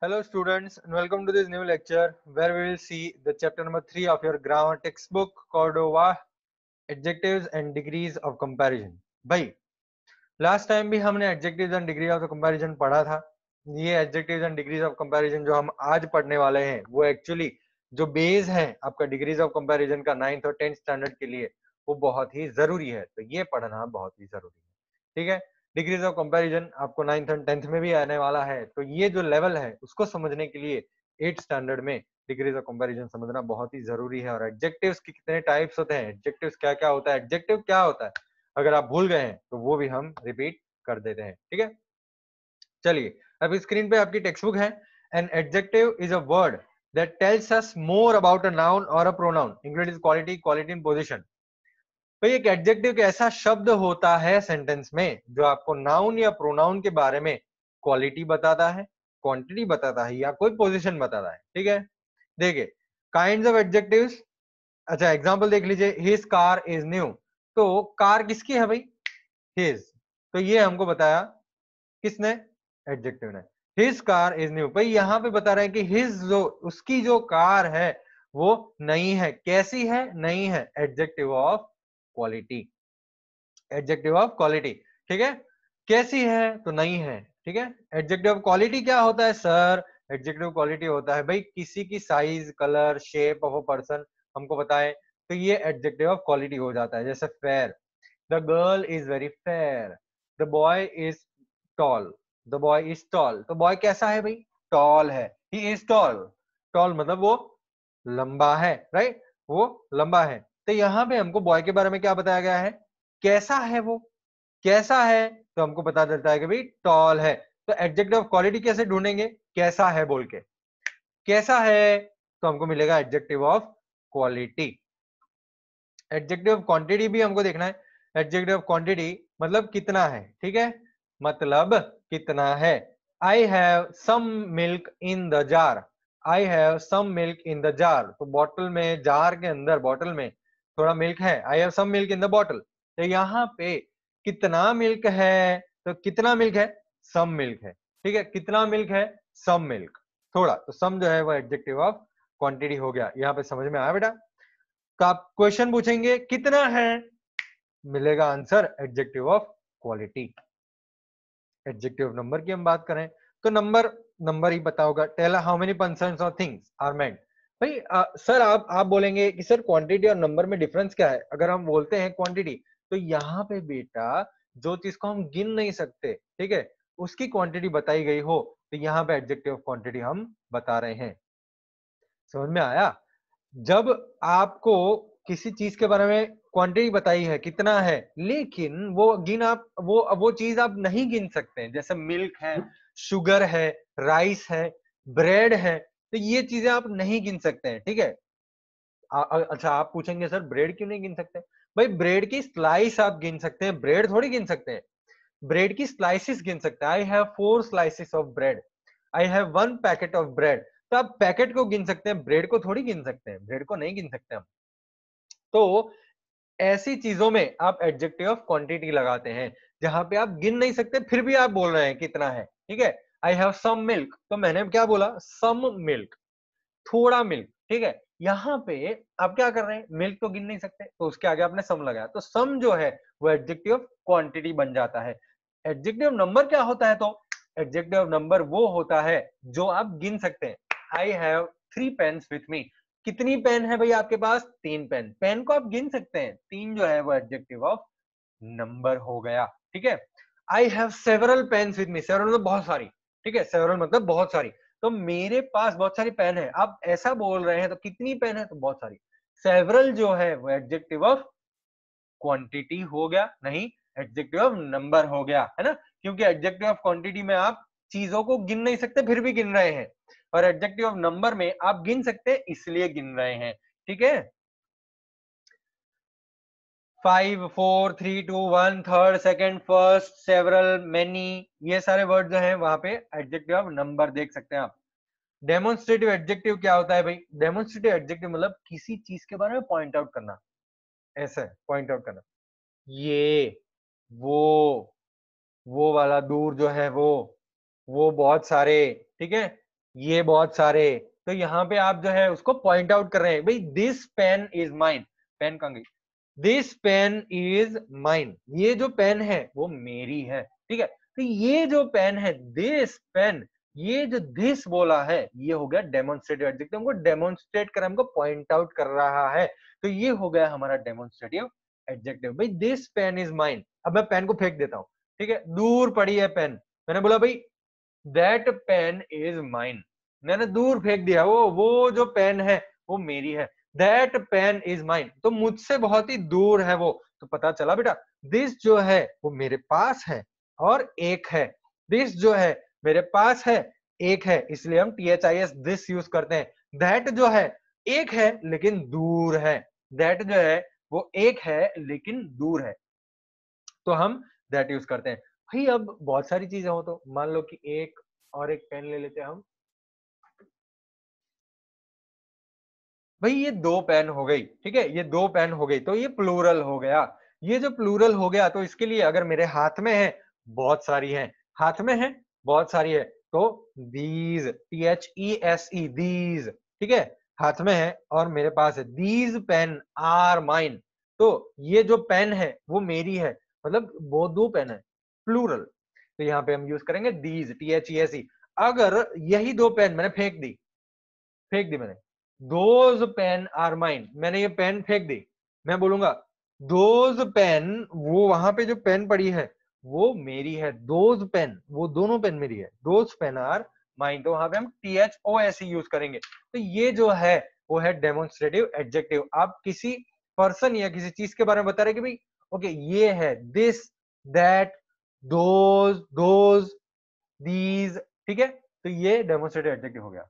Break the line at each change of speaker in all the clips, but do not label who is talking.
Hello students and welcome to this new lecture where we will see the chapter number 3 of your grammar textbook Cordova adjectives and degrees of comparison. भाई last time भी हमने adjectives and degree of comparison पढ़ा था ये adjectives and degrees of comparison जो हम आज पढ़ने वाले हैं वो actually जो बेस है आपका degrees of comparison का नाइन्थ और टेंथ स्टैंडर्ड के लिए वो बहुत ही जरूरी है तो ये पढ़ना बहुत ही जरूरी है ठीक है डिग्रीज ऑफ कंपैरिजन आपको नाइन्थ एंड टेंथ में भी आने वाला है तो ये जो लेवल है उसको समझने के लिए एट स्टैंडर्ड में डिग्रीज ऑफ कंपैरिजन समझना बहुत ही जरूरी है और एडजेक्टिव्स के कितने टाइप्स होते हैं एडजेक्टिव्स क्या क्या होता है एडजेक्टिव क्या होता है अगर आप भूल गए हैं तो वो भी हम रिपीट कर देते हैं ठीक है चलिए अब स्क्रीन पे आपकी टेक्स्ट बुक है an adjective is a word that tells us more about a noun और a pronoun English is quality quality in position तो एक एडजेक्टिव एक ऐसा शब्द होता है सेंटेंस में जो आपको नाउन या प्रोनाउन के बारे में क्वालिटी बताता है क्वांटिटी बताता है या कोई पोजिशन बताता है ठीक है देखिए काइंड ऑफ एडजेक्टिव अच्छा एग्जाम्पल देख लीजिए हिज कार इज न्यू तो कार किसकी है भाई हिज तो ये हमको बताया किसने एडजेक्टिव ने हिज कार इज न्यू भाई यहाँ पे बता रहे हैं कि हिज जो उसकी जो कार है वो नई है कैसी है नई है adjective of quality adjective of quality ठीक है कैसी है तो नहीं है ठीक है एडजेक्टिव ऑफ क्वालिटी क्या होता है सर एडजेक्टिव क्वालिटी होता है भाई किसी की size colour shape of a person हमको बताएं तो ये एडजेक्टिव ऑफ क्वालिटी हो जाता है जैसे fair the girl is very fair the boy is tall the boy is tall तो बॉय कैसा है भाई टॉल है ही इज टॉल टॉल मतलब वो लंबा है राइट right? वो लंबा है तो यहां पे हमको बॉय के बारे में क्या बताया गया है कैसा है वो कैसा है तो हमको बता देता है कि भाई टॉल है तो एडजेक्टिव ऑफ क्वालिटी कैसे ढूंढेंगे कैसा है बोल के कैसा है तो हमको मिलेगा adjective of quality adjective of quantity भी हमको देखना है एडजेक्टिव ऑफ क्वांटिटी मतलब कितना है ठीक है मतलब कितना है I have some milk in the jar I have some milk in the jar तो बॉटल में जार के अंदर बॉटल में थोड़ा मिल्क है I have some milk in the bottle तो यहाँ पे कितना मिल्क है तो कितना मिल्क है सम मिल्क है ठीक है कितना मिल्क है सम मिल्क थोड़ा तो सम जो है वो एडजेक्टिव ऑफ क्वांटिटी हो गया यहाँ पे समझ में आया बेटा तो आप क्वेश्चन पूछेंगे कितना है मिलेगा answer adjective of quality adjective number की हम बात करें तो नंबर नंबर ही बताओगे टेल हाउ मेनी पर्सन और थिंग्स आर मेंट भाई आ, सर आप आप बोलेंगे कि सर क्वांटिटी और नंबर में डिफरेंस क्या है अगर हम बोलते हैं क्वांटिटी तो यहाँ पे बेटा जो चीज को हम गिन नहीं सकते ठीक है उसकी क्वांटिटी बताई गई हो तो यहाँ पे एडजेक्टिव ऑफ क्वांटिटी हम बता रहे हैं समझ में आया जब आपको किसी चीज के बारे में क्वांटिटी बताई है कितना है लेकिन वो गिन आप वो वो चीज आप नहीं गिन सकते हैं जैसे मिल्क है शुगर हम्म। है राइस है ब्रेड है तो ये चीजें आप नहीं गिन सकते हैं ठीक है अच्छा आप पूछेंगे सर ब्रेड क्यों नहीं गिन सकते भाई ब्रेड की स्लाइस आप गिन सकते हैं ब्रेड थोड़ी गिन सकते हैं ब्रेड की स्लाइसिस गिन सकते हैं I have four slices of bread I have one packet of bread तो आप पैकेट को गिन सकते हैं ब्रेड को थोड़ी गिन सकते हैं ब्रेड को नहीं गिन सकते हम तो ऐसी चीजों में आप एडजेक्टिव ऑफ क्वांटिटी लगाते हैं जहां पे आप गिन नहीं सकते फिर भी आप बोल रहे हैं कितना है ठीक है आई हैव सम मिल्क तो मैंने क्या बोला सम मिल्क थोड़ा मिल्क ठीक है यहाँ पे आप क्या कर रहे हैं मिल्क तो गिन नहीं सकते तो उसके आगे आपने सम लगाया तो सम जो है वो एडजेक्टिव क्वांटिटी बन जाता है एडजेक्टिव नंबर क्या होता है तो एडजेक्टिव नंबर वो होता है जो आप गिन सकते हैं I have three pen with me कितनी पेन है भाई आपके पास तीन पेन पेन को आप गिन सकते हैं तीन जो है वो एडजेक्टिव ऑफ नंबर हो गया ठीक है I have several pen with me several बहुत सारी ठीक है सेवरल मतलब बहुत सारी तो मेरे पास बहुत सारी पेन है आप ऐसा बोल रहे हैं तो कितनी पेन है तो बहुत सारी सेवरल जो है वो एडजेक्टिव ऑफ क्वांटिटी हो गया नहीं एडजेक्टिव ऑफ नंबर हो गया है ना क्योंकि एडजेक्टिव ऑफ क्वांटिटी में आप चीजों को गिन नहीं सकते फिर भी गिन रहे हैं और एडजेक्टिव ऑफ नंबर में आप गिन सकते हैं इसलिए गिन रहे हैं ठीक है five four three two one third second first several many ये सारे वर्ड जो है वहां पे एडजेक्टिव आप नंबर देख सकते हैं आप डेमोन्स्ट्रेटिव एडजेक्टिव क्या होता है भाई डेमोन्स्ट्रेटिव एडजेक्टिव मतलब किसी चीज के बारे में पॉइंट आउट करना ऐसे पॉइंट आउट करना ये वो वो वाला दूर जो है वो वो बहुत सारे ठीक है ये बहुत सारे तो यहाँ पे आप जो है उसको पॉइंट आउट कर रहे हैं भाई this pen is mine pen कहा गई दिस पेन इज माइन ये जो पेन है वो मेरी है ठीक है तो ये जो पेन है दिस पेन ये जो दिस बोला है ये हो गया डेमोन्स्ट्रेटिव एडजेक्टिव हमको डेमोन्स्ट्रेट कर हमको पॉइंट आउट कर रहा है तो ये हो गया हमारा डेमोन्स्ट्रेटिव एडजेक्टिव भाई दिस पेन इज माइन अब मैं पेन को फेंक देता हूं ठीक है दूर पड़ी है पेन मैंने बोला भाई दैट पेन इज माइन मैंने दूर फेंक दिया वो वो जो पेन है वो मेरी है दैट पेन इज माइंड तो मुझसे बहुत ही दूर है वो तो पता चला बेटा दिस जो है वो मेरे पास है और एक है दिस जो है मेरे पास है एक है इसलिए हम T H I S this use करते हैं दैट जो है एक है लेकिन दूर है दैट जो है वो एक है लेकिन दूर है तो हम दैट यूज करते हैं भाई अब बहुत सारी चीजें हो तो मान लो कि एक और एक पेन ले लेते हैं हम भाई ये दो पेन हो गई ठीक है ये दो पेन हो गई तो ये प्लूरल हो गया ये जो प्लूरल हो गया तो इसके लिए अगर मेरे हाथ में है बहुत सारी है हाथ में है बहुत सारी है तो these T H E S E these ठीक है हाथ में है और मेरे पास है दीज पेन आर माइन तो ये जो पेन है वो मेरी है मतलब वो दो पेन है प्लूरल तो यहाँ पे हम यूज करेंगे these T H E S E अगर यही दो पेन मैंने फेंक दी फेंक दी मैंने दोज पेन आर माइन मैंने ये पेन फेंक दी मैं बोलूंगा दोज पेन वो वहां पे जो पेन पड़ी है वो मेरी है दोज पेन वो दोनों पेन मेरी है दोज पेन आर माइन तो वहां पे हम T H O S use करेंगे तो ये जो है वो है डेमोन्स्ट्रेटिव एडजेक्टिव आप किसी पर्सन या किसी चीज के बारे में बता रहे कि भाई ओके ये है this that those those these ठीक है तो ये डेमोन्स्ट्रेटिव एडजेक्टिव हो गया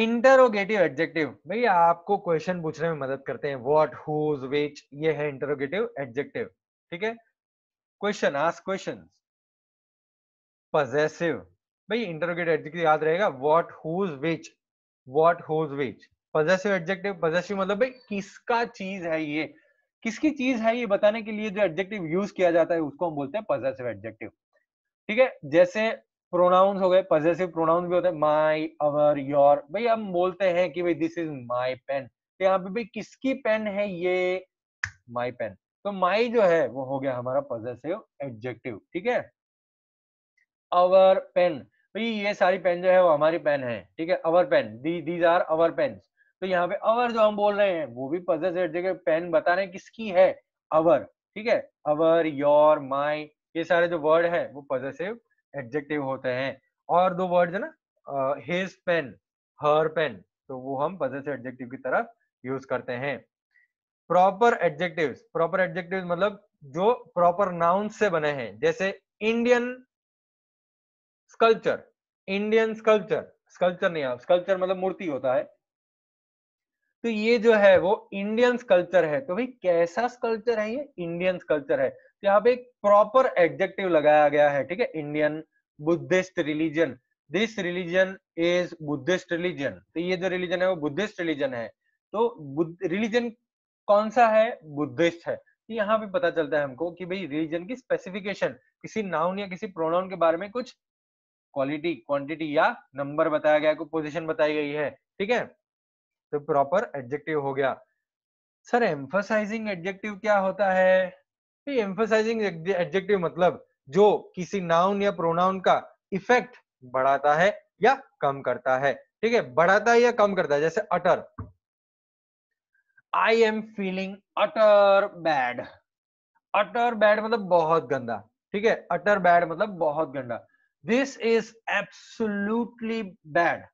इंटरोगेटिव एडजेक्टिव भैया आपको क्वेश्चन पूछने में मदद करते हैं वॉट हुज विच ये है इंटरोगेटिव एडजेक्टिव ठीक है क्वेश्चन आस्क क्वेश्चन पजेसिव भाई इंटरोगेटिव एडजेक्टिव याद रहेगा what whose which what whose which possessive adjective possessive मतलब भाई किसका चीज है ये किसकी चीज है ये बताने के लिए जो एडजेक्टिव यूज किया जाता है उसको हम बोलते हैं पजेसिव एडजेक्टिव ठीक है जैसे प्रोनाउंस हो गए पजेसिव प्रोनाउन भी होते हैं माई अवर योर भाई हम बोलते हैं कि भाई दिस इज माई पेन तो यहाँ पे भाई किसकी पेन है ये माई पेन तो माई जो है वो हो गया हमारा पजेसिव एडजेक्टिव ठीक है अवर पेन भाई ये सारी पेन जो है वो हमारी पेन है ठीक है our pen these are our pen तो यहाँ पे अवर जो हम बोल रहे हैं वो भी पजेसिव एडजेक्टिव पेन बता रहे हैं किसकी है अवर ठीक है अवर योर माई ये सारे जो वर्ड है वो पजेसिव एडजेक्टिव होते हैं और दो वर्ड है ना हेज पेन हर पेन तो वो हम पजेसिव एडजेक्टिव की तरफ यूज करते हैं प्रॉपर एडजेक्टिव प्रॉपर एडजेक्टिव मतलब जो प्रॉपर नाउन से बने हैं जैसे Indian sculpture Indian sculpture sculpture नहीं आप स्कल्पचर मतलब मूर्ति होता है तो ये जो है वो इंडियन स्कल्पचर है तो भाई कैसा स्कल्पचर है ये इंडियन स्कल्पचर है तो यहाँ पे एक प्रॉपर एग्जेक्टिव लगाया गया है ठीक है Indian Buddhist religion this religion is Buddhist religion तो ये जो रिलीजन है वो बुद्धिस्ट रिलीजन है तो रिलीजन कौन सा है बुद्धिस्ट है तो यहाँ पे पता चलता है हमको कि भाई रिलीजन की स्पेसिफिकेशन किसी नाउन या किसी प्रोनाउन के बारे में कुछ क्वालिटी क्वांटिटी या नंबर बताया गया को पोजिशन बताई गई है ठीक है तो प्रॉपर एडजेक्टिव हो गया सर एम्फोसाइजिंग एडजेक्टिव क्या होता है एम्फोसाइजिंग एडजेक्टिव मतलब जो किसी नाउन या प्रोनाउन का इफेक्ट बढ़ाता है या कम करता है ठीक है बढ़ाता है या कम करता है जैसे utter I am feeling utter bad utter bad मतलब बहुत गंदा ठीक है अटर बैड मतलब बहुत गंदा this is absolutely bad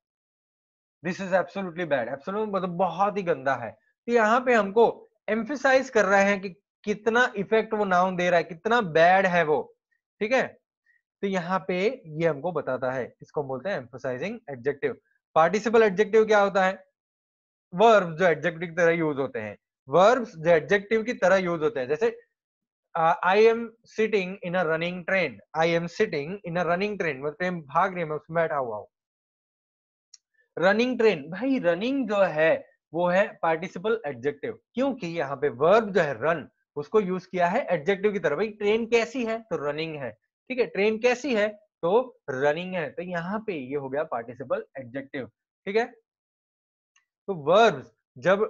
this is absolutely bad absolute मतलब बहुत ही गंदा है तो यहां पे हमको एम्फिसाइज कर रहे हैं कि कितना इफेक्ट वो नाउन दे रहा है कितना बैड है वो ठीक है तो यहाँ पे ये हमको बताता है इसको हम बोलते हैं एम्फोसाइजिंग एडजेक्टिव पार्टिसिपल एडजेक्टिव क्या होता है वर्ब जो एडजेक्टिव की तरह यूज होते हैं वर्ब्स जो एडजेक्टिव की तरह यूज होते हैं जैसे I am sitting in a running train I am sitting in a running train मतलब ट्रेन भाग रही है बैठा हुआ हूँ रनिंग ट्रेन भाई रनिंग जो है वो है पार्टिसिपल एडजेक्टिव क्योंकि यहाँ पे वर्ब जो है रन उसको यूज किया है एडजेक्टिव की तरह भाई ट्रेन कैसी है तो रनिंग है ठीक है ट्रेन कैसी है तो रनिंग है तो यहाँ पे ये हो गया पार्टिसिपल एडजेक्टिव ठीक है तो वर्ब्स जब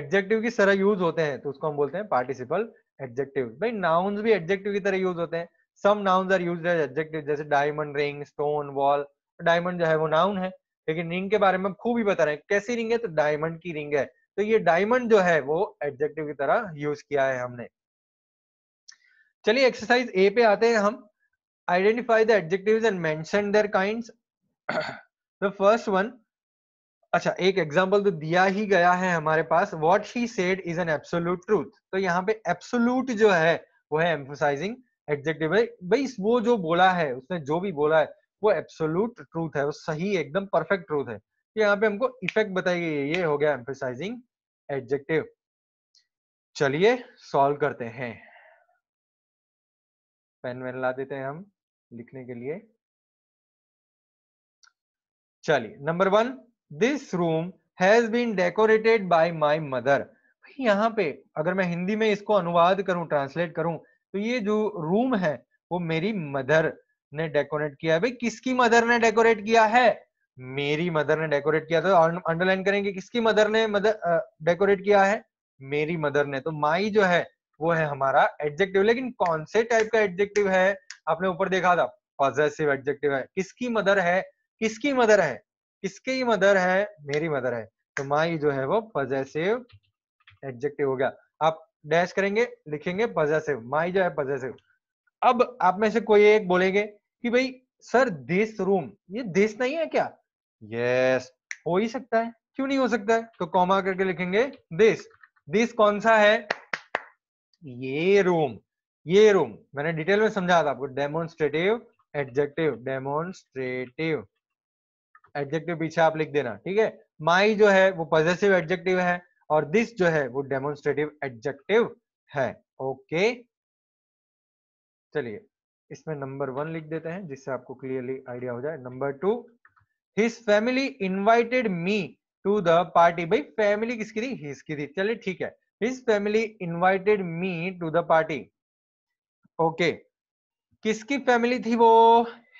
एडजेक्टिव की तरह यूज होते हैं तो उसको हम बोलते हैं पार्टिसिपल एडजेक्टिव भाई नाउन्स भी एडजेक्टिव की तरह यूज होते हैं some nouns are use adjective जैसे diamond ring stone wall diamond जो है वो नाउन है लेकिन रिंग के बारे में खूब ही बता रहे हैं कैसी रिंग है तो डायमंड की रिंग है तो ये डायमंड जो है वो एडजेक्टिव की तरह यूज किया है हमने चलिए एक्सरसाइज ए पे आते हैं हम आइडेंटिफाई द एडजेक्टिव एंड मैं काइंड द फर्स्ट वन अच्छा एक एग्जाम्पल तो दिया ही गया है हमारे पास what he said is an absolute truth तो यहाँ पे एब्सोल्यूट जो है वो है एम्फोसाइजिंग एडजेक्टिव है भाई वो जो बोला है उसने जो भी बोला है वो एब्सोल्यूट ट्रूथ है वो सही एकदम परफेक्ट ट्रूथ है यहाँ पे हमको इफेक्ट बताई गई है ये हो गया एम्फेसाइजिंग एडजेक्टिव चलिए सॉल्व करते हैं पेन वेन ला देते हैं हम लिखने के लिए चलिए number one this room has been decorated by my mother यहाँ पे अगर मैं हिंदी में इसको अनुवाद करूं ट्रांसलेट करूं तो ये जो रूम है वो मेरी मदर ने डेकोरेट किया है भाई किसकी मदर ने डेकोरेट किया है मेरी मदर ने डेकोरेट किया था अंडरलाइन करेंगे किसकी मदर ने मदर डेकोरेट किया है मेरी मदर ने तो माई जो है वो है हमारा एडजेक्टिव लेकिन कौन से टाइप का एडजेक्टिव है आपने ऊपर देखा था पॉजिटिव एडजेक्टिव है किसकी मदर है किसकी मदर है किसकी मदर है मेरी मदर है तो माई जो है वो पॉजेसिव एडजेक्टिव हो गया आप डैश करेंगे लिखेंगे पॉजेसिव माई जो है पॉजिटिव अब आप में से कोई एक बोलेंगे कि भाई सर दिस रूम ये दिस नहीं है क्या यस हो ही सकता है क्यों नहीं हो सकता है तो कॉमा करके लिखेंगे दिस दिस कौन सा है ये रूम ये रूम मैंने डिटेल में समझा था आपको डेमोन्स्ट्रेटिव एडजेक्टिव डेमोन्स्ट्रेटिव एडजेक्टिव पीछे आप लिख देना ठीक है माई जो है वो पॉजिटिव एडजेक्टिव है और दिस जो है वो डेमोन्स्ट्रेटिव एडजेक्टिव है ओके चलिए इसमें नंबर वन लिख देते हैं जिससे आपको क्लियरली आइडिया हो जाए number two his family invited me to the party भाई फैमिली किसकी थी हिज की थी चलिए ठीक है his family invited me to the party okay किसकी फैमिली थी वो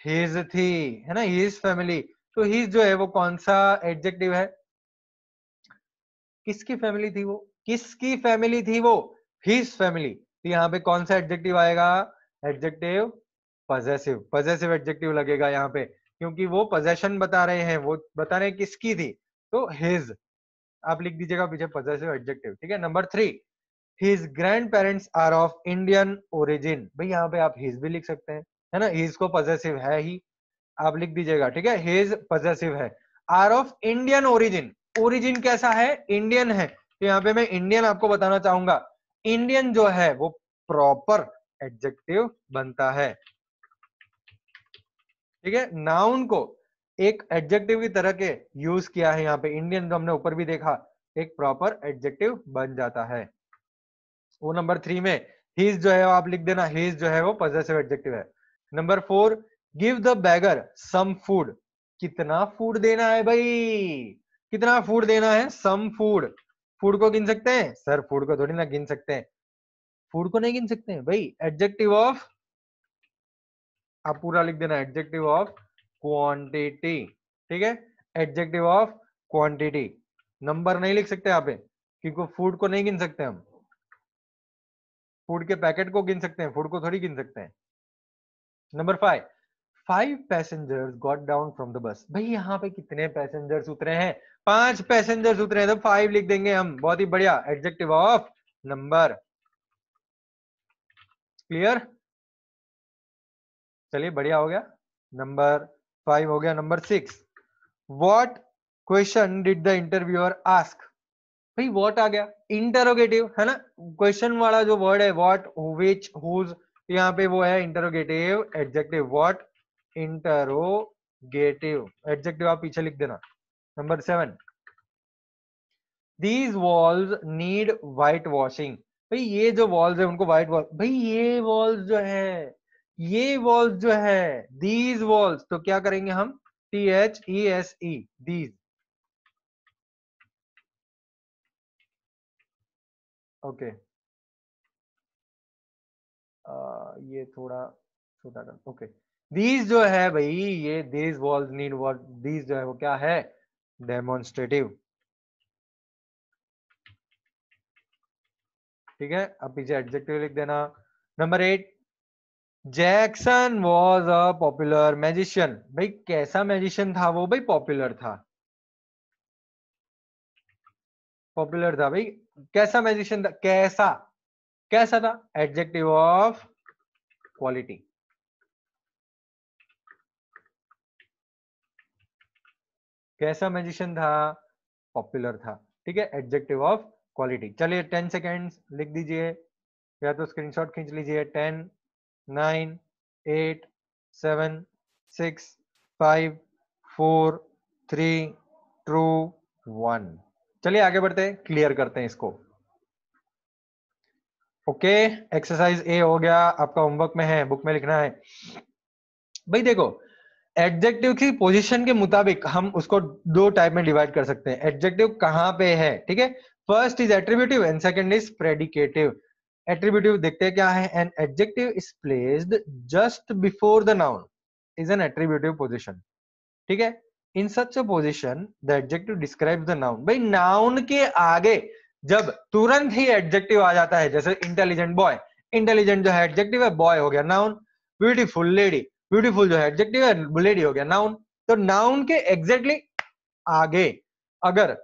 हिज थी है ना हिज फैमिली तो हिज जो है वो कौन सा एडजेक्टिव है किसकी फैमिली थी वो किसकी फैमिली थी वो हिज फैमिली तो यहाँ पे कौन सा एडजेक्टिव आएगा एडजेक्टिव पजेसिव पॉजेसिव एडजेक्टिव लगेगा यहाँ पे क्योंकि वो पोजेशन बता रहे हैं वो बता रहे हैं किसकी थी तो हिज आप लिख दीजिएगा पीछे पोजेसिव एडजेक्टिव ठीक है number three his grandparents are of Indian origin भाई यहाँ पे आप हिज भी लिख सकते हैं है ना हिज को पोजेसिव है ही आप लिख दीजिएगा ठीक है हिज पोजेसिव है are of Indian origin origin कैसा है इंडियन है तो यहाँ पे मैं इंडियन आपको बताना चाहूंगा इंडियन जो है वो प्रॉपर एडजेक्टिव बनता है ठीक है नाउन को एक एडजेक्टिव की तरह के यूज किया है यहाँ पे इंडियन हमने ऊपर भी देखा एक प्रॉपर एडजेक्टिव बन जाता है वो नंबर थ्री में हीज जो है आप लिख देना हीज जो है वो पॉजिटिव एडजेक्टिव है number four give the beggar some food कितना फूड देना है भाई कितना फूड देना है सम फूड फूड को गिन सकते हैं सर फूड को थोड़ी ना गिन सकते हैं फूड को नहीं गिन सकते हैं भाई एडजेक्टिव ऑफ आप पूरा लिख देना एडजेक्टिव ऑफ क्वांटिटी ठीक है एडजेक्टिव ऑफ क्वांटिटी नंबर नहीं लिख सकते यहाँ पे क्योंकि फूड को नहीं गिन सकते हम फूड के पैकेट को गिन सकते हैं फूड को थोड़ी गिन सकते हैं number five five passengers got down from the bus भाई यहाँ पे कितने पैसेंजर्स उतरे हैं पांच पैसेंजर्स उतरे हैं तो फाइव लिख देंगे हम बहुत ही बढ़िया एडजेक्टिव ऑफ नंबर क्लियर चलिए बढ़िया हो गया नंबर फाइव हो गया number six what question did the interviewer ask भाई वॉट आ गया इंटरोगेटिव है ना क्वेश्चन वाला जो वर्ड है वॉट विच हु यहाँ पे वो है interrogative adjective what interrogative adjective आप पीछे लिख देना number seven these walls need whitewashing भाई ये जो वॉल्स है उनको व्हाइट वॉल भाई ये वॉल्स जो है ये वॉल्स जो है दीज वॉल्स तो क्या करेंगे हम T H E S E these okay ये थोड़ा छोटा कर ओके दीज जो है भाई ये these walls need walls these जो है वो क्या है डेमोन्स्ट्रेटिव ठीक है अब पीछे एडजेक्टिव लिख देना number eight Jackson was a popular magician भाई कैसा मैजिशियन था वो भाई पॉपुलर था पॉपुलर था भाई कैसा मैजिशियन था कैसा कैसा था एडजेक्टिव ऑफ क्वालिटी कैसा मैजिशियन था पॉपुलर था ठीक है एडजेक्टिव ऑफ क्वालिटी चलिए टेन सेकेंड लिख दीजिए या तो स्क्रीनशॉट खींच लीजिए ten nine, eight, seven, six, five, four, three, two, one. चलिए आगे बढ़ते हैं क्लियर करते हैं इसको ओके एक्सरसाइज ए हो गया आपका होमवर्क में है बुक में लिखना है भाई देखो एडजेक्टिव की पोजीशन के मुताबिक हम उसको दो टाइप में डिवाइड कर सकते हैं एडजेक्टिव कहाँ पे है ठीक है first is attributive and second is predicative attributive देखते क्या है an adjective is placed just before the noun is an attributive position ठीक है in such position the adjective describe the noun भाई नाउन के आगे जब तुरंत ही एडजेक्टिव आ जाता है जैसे इंटेलिजेंट बॉय इंटेलिजेंट जो है एडजेक्टिव है बॉय हो गया नाउन ब्यूटीफुल लेडी ब्यूटीफुल जो है एडजेक्टिव है लेडी हो गया नाउन तो नाउन के एग्जैक्टली आगे अगर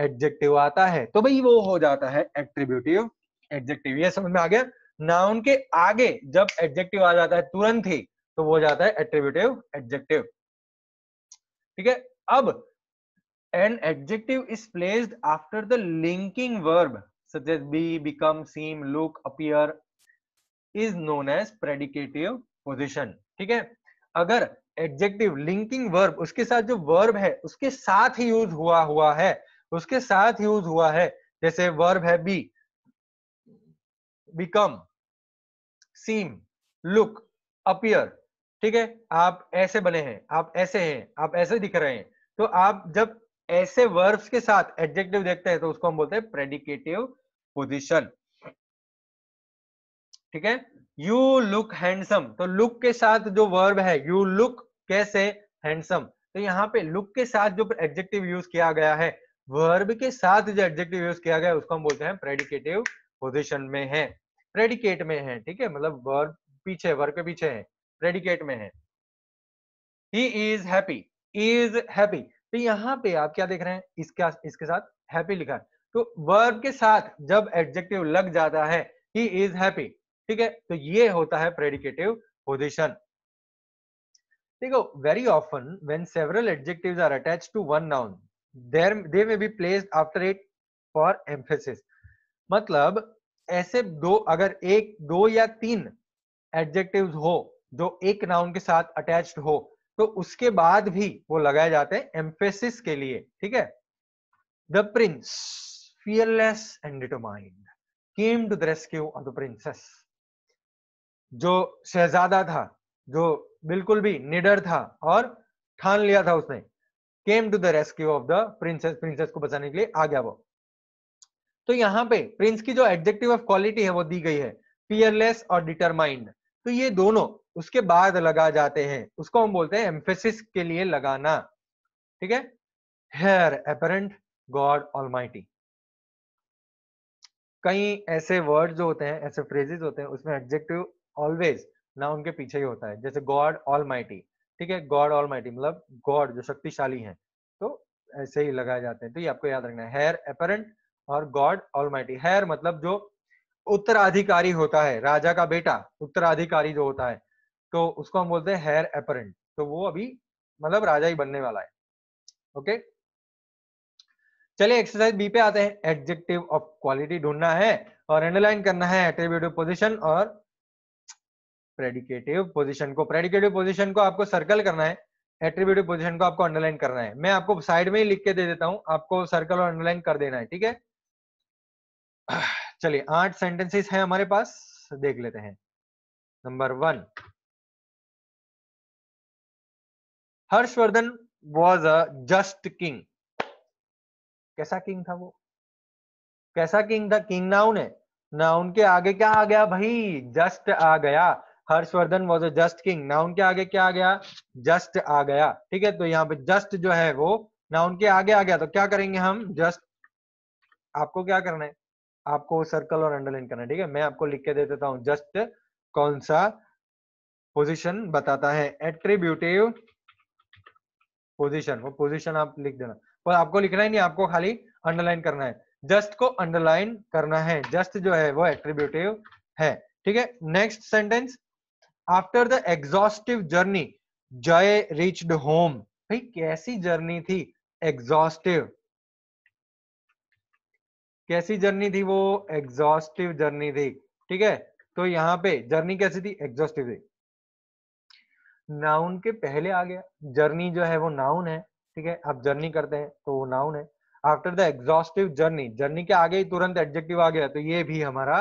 एडजेक्टिव आता है तो भाई वो हो जाता है एट्रीब्यूटिव एडजेक्टिव ये समझ में आ गया नाउन के आगे जब एडजेक्टिव आ जाता है तुरंत ही तो वो जाता है एट्रीब्यूटिव एडजेक्टिव ठीक है अब an adjective is placed after the linking verb such as be, become, seem, look, appear is known as predicative position. ठीक है अगर एडजेक्टिव लिंकिंग वर्ब उसके साथ जो वर्ब है उसके साथ ही यूज हुआ हुआ है उसके साथ यूज हुआ है जैसे वर्ब है be become seem look appear ठीक है आप ऐसे बने हैं आप ऐसे हैं आप ऐसे दिख रहे हैं तो आप जब ऐसे वर्ब्स के साथ एडजेक्टिव देखते हैं तो उसको हम बोलते हैं प्रेडिकेटिव पोजिशन ठीक है यू लुक हैंडसम तो लुक के साथ जो वर्ब है यू लुक कैसे हैंडसम तो यहाँ पे लुक के साथ जो एडजेक्टिव यूज किया गया है वर्ब के साथ जो एडजेक्टिव यूज किया गया है उसको हम बोलते हैं प्रेडिकेटिव पोजिशन में है प्रेडिकेट में है ठीक है मतलब वर्ब पीछे वर्ग के पीछे है प्रेडिकेट में है he is happy is happy तो यहाँ पे आप क्या देख रहे हैं इसके इसके साथ हैप्पी लिखा है तो वर्ब के साथ जब एडजेक्टिव लग जाता है ही इज हैप्पी ठीक है तो ये होता है प्रेडिकेटिव पोजिशन देखो very often when several adjectives are attach to one noun there they may be placed after it for emphasis मतलब ऐसे दो अगर एक दो या तीन एडजेक्टिव्स हो जो एक नाउन के साथ अटैच्ड हो तो उसके बाद भी वो लगाए जाते हैं एम्फेसिस के लिए ठीक है the prince fearless and determined came to the rescue of the princess जो शहजादा था जो बिल्कुल भी निडर था और ठान लिया था उसने came to the rescue of the princess princess को बचाने के लिए आ गया वो तो यहाँ पे प्रिंस की जो एडजेक्टिव ऑफ क्वालिटी है वो दी गई है फियरलेस और डिटरमाइंड तो ये दोनों उसके बाद लगा जाते हैं उसको हम बोलते हैं एम्फेसिस के लिए लगाना ठीक है हेयर अपरेंट गॉड ऑल कई ऐसे वर्ड जो होते हैं ऐसे फ्रेजेस होते हैं उसमें एडजेक्टिव ऑलवेज ना उनके पीछे ही होता है जैसे गॉड ऑल ठीक है गॉड ऑल मतलब गॉड जो शक्तिशाली है तो ऐसे ही लगाए जाते हैं तो ये आपको याद रखना है हेयर अपरेंट और गॉड माइटी हैर मतलब जो उत्तराधिकारी होता है राजा का बेटा उत्तराधिकारी जो होता है तो उसको हम बोलते हैं हेयर अपरेंट तो वो अभी मतलब राजा ही बनने वाला है ओके चलिए एक्सरसाइज बी पे आते हैं एडजेक्टिव ऑफ क्वालिटी ढूंढना है और अंडरलाइन करना है एट्रीब्यूटिव पोजिशन और प्रेडिकेटिव पोजिशन को प्रेडिकेटिव पोजिशन को आपको सर्कल करना है एट्रीब्यूटिव पोजिशन को आपको अंडरलाइन करना है मैं आपको साइड में ही लिख के दे देता हूँ आपको सर्कल और अंडरलाइन कर देना है ठीक है चलिए आठ सेंटेंसेस हैं हमारे पास देख लेते हैं number one Harshvardhan was a just king कैसा किंग था वो कैसा किंग था किंग नाउन है नाउन के आगे क्या आ गया भाई जस्ट आ गया Harshvardhan was a just king noun के आगे क्या आ गया जस्ट आ गया ठीक है तो यहाँ पे जस्ट जो है वो नाउन के आगे आ गया तो क्या करेंगे हम जस्ट आपको क्या करना है आपको सर्कल और अंडरलाइन करना है ठीक है मैं आपको लिख के दे देता हूँ जस्ट कौन सा पोजीशन बताता है एट्रीब्यूटिव पोजीशन वो पोजीशन आप लिख देना पर आपको लिखना ही नहीं आपको खाली अंडरलाइन करना है जस्ट को अंडरलाइन करना है जस्ट जो है वो एट्रीब्यूटिव है ठीक है next sentence after the exhaustive journey Jay reached home भाई कैसी जर्नी थी एग्जॉस्टिव कैसी जर्नी थी वो एग्जॉस्टिव जर्नी थी ठीक है तो यहाँ पे जर्नी कैसी थी एग्जॉस्टिव थी नाउन के पहले आ गया जर्नी जो है वो नाउन है ठीक है आप जर्नी करते हैं तो वो नाउन है after the exhaustive journey journey के आगे ही तुरंत एडजेक्टिव आ गया तो ये भी हमारा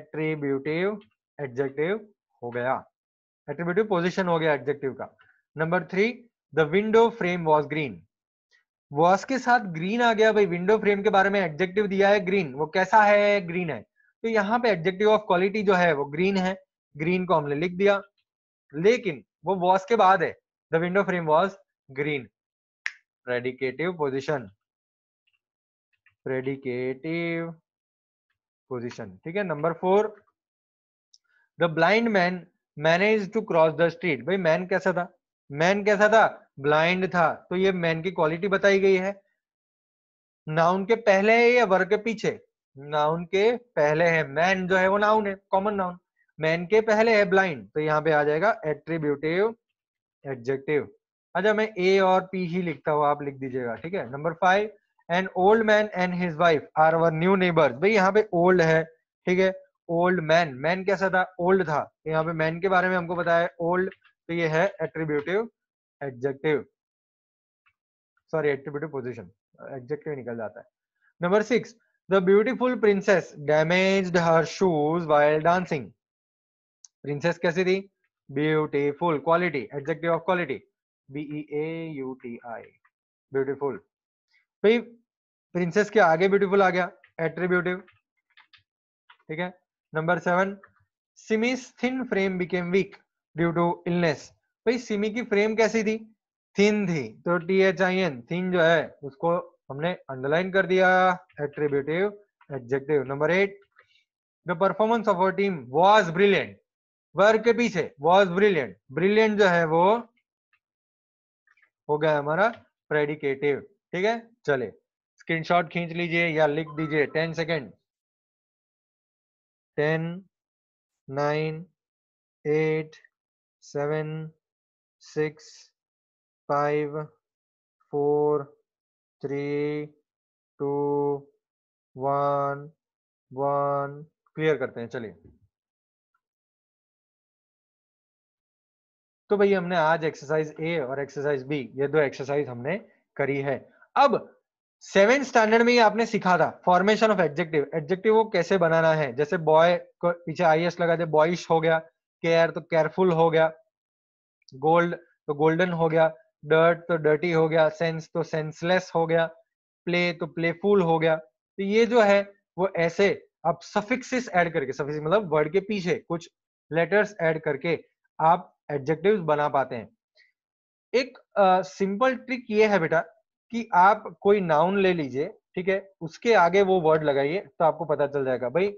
एट्रीब्यूटिव एडजेक्टिव हो गया एट्रीब्यूटिव पोजिशन हो गया एडजेक्टिव का number three the window frame was green was के साथ ग्रीन आ गया भाई विंडो फ्रेम के बारे में एडजेक्टिव दिया है ग्रीन वो कैसा है ग्रीन है तो यहाँ पे एडजेक्टिव ऑफ क्वालिटी जो है वो ग्रीन है ग्रीन को हमने लिख दिया लेकिन वो वॉस के बाद है the window frame was green predicative position predicative position ठीक है number four the blind man manage to cross the street भाई मैन कैसा था मैन कैसा था ब्लाइंड था तो ये मैन की क्वालिटी बताई गई है नाउन के पहले है या वर्ग के पीछे नाउन के पहले है मैन जो है वो नाउन है कॉमन नाउन मैन के पहले है ब्लाइंड तो यहाँ पे आ जाएगा एट्रीब्यूटिव एडजेक्टिव अच्छा मैं ए और पी ही लिखता हूँ आप लिख दीजिएगा ठीक है number five an old man and his wife are our new neighbour भाई यहाँ पे ओल्ड है ठीक है ओल्ड मैन मैन कैसा था ओल्ड था यहाँ पे मैन के बारे में हमको बताया ओल्ड तो ये है attributive adjective sorry activity position adjective निकल जाता है number six the beautiful princess damage her shoes while dancing princess कैसी थी beautiful quality adjective of quality B E A U T I beautiful भाई प्रिंसेस के आगे ब्यूटीफुल आ गया एट्रीब्यूटिव ठीक है number seven Simi's thin frame became weak due to illness भाई सिमी की फ्रेम कैसी थी थिन थी तो T H I N thin जो है उसको हमने अंडरलाइन कर दिया attributive adjective number eight the performance of our team was brilliant वर के पीछे वॉज ब्रिलियंट ब्रिलियंट जो है वो हो गया हमारा प्रेडिकेटिव ठीक है चले स्क्रीनशॉट खींच लीजिए या लिख दीजिए ten second ten nine eight seven six, five, four, three, two, one, one. Clear करते हैं चलिए तो भाई हमने आज एक्सरसाइज ए और एक्सरसाइज बी ये दो एक्सरसाइज हमने करी है अब सेवेंथ स्टैंडर्ड में ही आपने सिखा था फॉर्मेशन ऑफ एडजेक्टिव एडजेक्टिव को कैसे बनाना है जैसे बॉय को पीछे आई लगा दे बॉइश हो गया केयर तो केयरफुल हो गया गोल्ड तो गोल्डन हो गया डर्ट तो डर्टी हो गया सेंस तो सेंसलेस हो गया प्ले तो प्लेफुल हो गया तो ये जो है वो ऐसे आप सफिक्सिस ऐड करके सफिक्स मतलब वर्ड के पीछे कुछ लेटर्स ऐड करके आप एडजेक्टिव बना पाते हैं एक सिंपल uh, ट्रिक ये है बेटा कि आप कोई नाउन ले लीजिए ठीक है उसके आगे वो वर्ड लगाइए तो आपको पता चल जाएगा भाई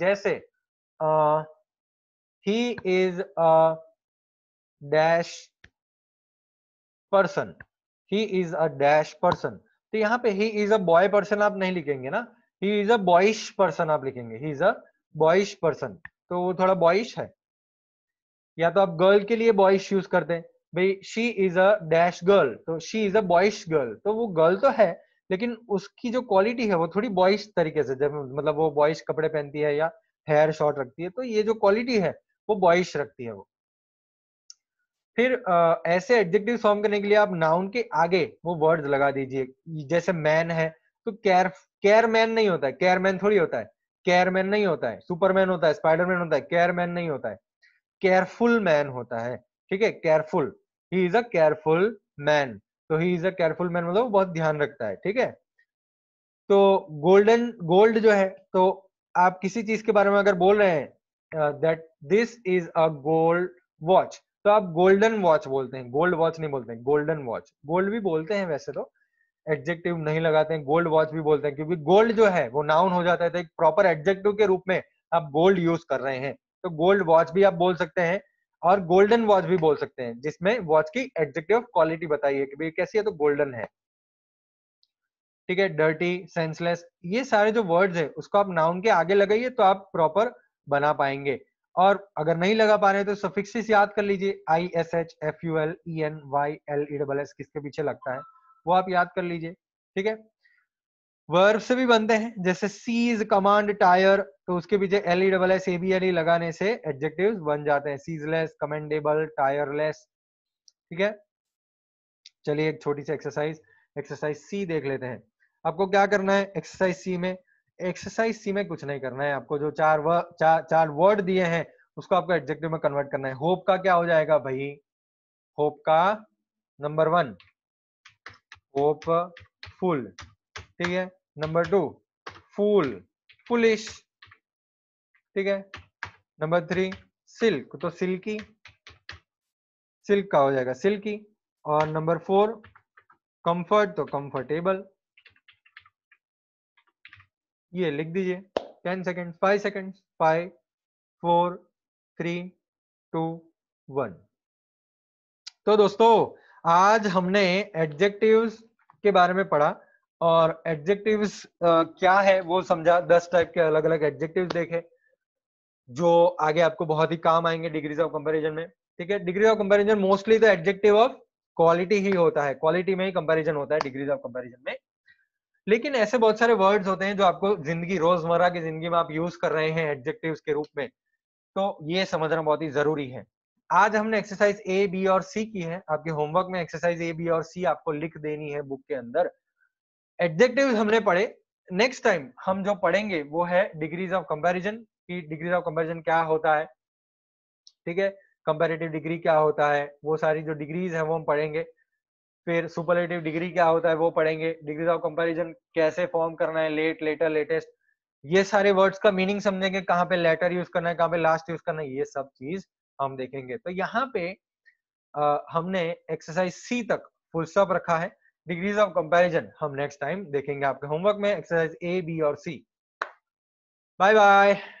जैसे he is dash person he is a dash person तो यहाँ पे he is a boy person आप नहीं लिखेंगे ना ही इज अ बॉइश पर्सन आप लिखेंगे ही इज अ बॉइश पर्सन तो वो थोड़ा बॉइश है या तो आप गर्ल के लिए बॉइश यूज करते हैं भाई she is a dash girl तो she is a boyish girl तो वो गर्ल तो है लेकिन उसकी जो क्वालिटी है वो थोड़ी बॉइश तरीके से जब मतलब वो बॉइश कपड़े पहनती है या हेयर शॉर्ट रखती है तो ये जो क्वालिटी है वो बॉइश रखती है वो फिर आ, ऐसे एडजेक्टिव फॉर्म करने के लिए आप नाउन के आगे वो वर्ड लगा दीजिए जैसे मैन है तो केयर केयरमैन नहीं होता है केयरमैन थोड़ी होता है केयरमैन नहीं होता है सुपरमैन होता है स्पाइडरमैन होता है केयरमैन नहीं होता है केयरफुल मैन होता है ठीक है careful he is a careful man तो he is a careful man मतलब बहुत ध्यान रखता है ठीक है तो गोल्डन गोल्ड जो है तो आप किसी चीज के बारे में अगर बोल रहे हैं that this is a gold watch तो आप गोल्डन वॉच बोलते हैं गोल्ड वॉच नहीं बोलते हैं गोल्डन वॉच गोल्ड भी बोलते हैं वैसे तो एडजेक्टिव नहीं लगाते हैं गोल्ड वॉच भी बोलते हैं क्योंकि गोल्ड जो है वो नाउन हो जाता है तो एक प्रॉपर एडजेक्टिव के रूप में आप गोल्ड यूज कर रहे हैं तो गोल्ड वॉच भी आप बोल सकते हैं और गोल्डन वॉच भी बोल सकते हैं जिसमें वॉच की एडजेक्टिव क्वालिटी बताइए कि भाई कैसी है तो गोल्डन है ठीक है डर्टी सेंसलेस ये सारे जो वर्ड्स है उसको आप नाउन के आगे लगाइए तो आप प्रॉपर बना पाएंगे और अगर नहीं लगा पा रहे तो सफिक्सिस याद कर लीजिए I S H F U L E N Y L E double S किसके पीछे लगता है वो आप याद कर लीजिए ठीक है वर्ब से भी बनते हैं जैसे सीज कमांड टायर तो उसके पीछे L E double S A B L E लगाने से एडजेक्टिव बन जाते हैं सीजलेस कमेंडेबल टायरलेस ठीक है चलिए एक छोटी सी एक्सरसाइज एक्सरसाइज सी देख लेते हैं आपको क्या करना है एक्सरसाइज सी में एक्सरसाइज सी में कुछ नहीं करना है आपको जो चार व, चार चार वर्ड दिए हैं उसको आपको एडजेक्टिव में कन्वर्ट करना है होप का क्या हो जाएगा भाई होप का नंबर वन होप फुल ठीक है नंबर टू फूल फुलिश ठीक है नंबर थ्री सिल्क तो सिल्की सिल्क का हो जाएगा सिल्की और नंबर फोर कंफर्ट तो कंफर्टेबल ये लिख दीजिए ten second five second five four three two one तो दोस्तों आज हमने एडजेक्टिव्स के बारे में पढ़ा और एडजेक्टिव्स क्या है वो समझा दस टाइप के अलग अलग एडजेक्टिव्स देखे जो आगे आपको बहुत ही काम आएंगे डिग्रीज ऑफ कंपैरिजन में ठीक है डिग्रीज ऑफ कंपैरिजन मोस्टली तो एडजेक्टिव ऑफ क्वालिटी ही होता है क्वालिटी में ही कंपैरिजन होता है डिग्रीज ऑफ कंपैरिजन में लेकिन ऐसे बहुत सारे वर्ड्स होते हैं जो आपको जिंदगी रोजमर्रा की जिंदगी में आप यूज कर रहे हैं एडजेक्टिव के रूप में तो ये समझना बहुत ही जरूरी है आज हमने एक्सरसाइज ए बी और सी की है आपके होमवर्क में एक्सरसाइज ए बी और सी आपको लिख देनी है बुक के अंदर एडजेक्टिव हमने पढ़े नेक्स्ट टाइम हम जो पढ़ेंगे वो है डिग्रीज ऑफ कंपेरिजन की डिग्रीज ऑफ कंपेरिजन क्या होता है ठीक है कंपेरेटिव डिग्री क्या होता है वो सारी जो डिग्रीज है वो हम पढ़ेंगे फिर सुपरलेटिव डिग्री क्या होता है वो पढ़ेंगे डिग्री ऑफ कंपेरिजन कैसे फॉर्म करना है लेट लेटर लेटेस्ट ये सारे वर्ड्स का मीनिंग समझेंगे कहाँ पे लेटर यूज करना है कहाँ पे लास्ट यूज करना है ये सब चीज हम देखेंगे तो यहाँ पे आ, हमने एक्सरसाइज सी तक फुल सब रखा है डिग्रीज ऑफ कंपेरिजन हम नेक्स्ट टाइम देखेंगे आपके होमवर्क में एक्सरसाइज ए बी और सी बाय बाय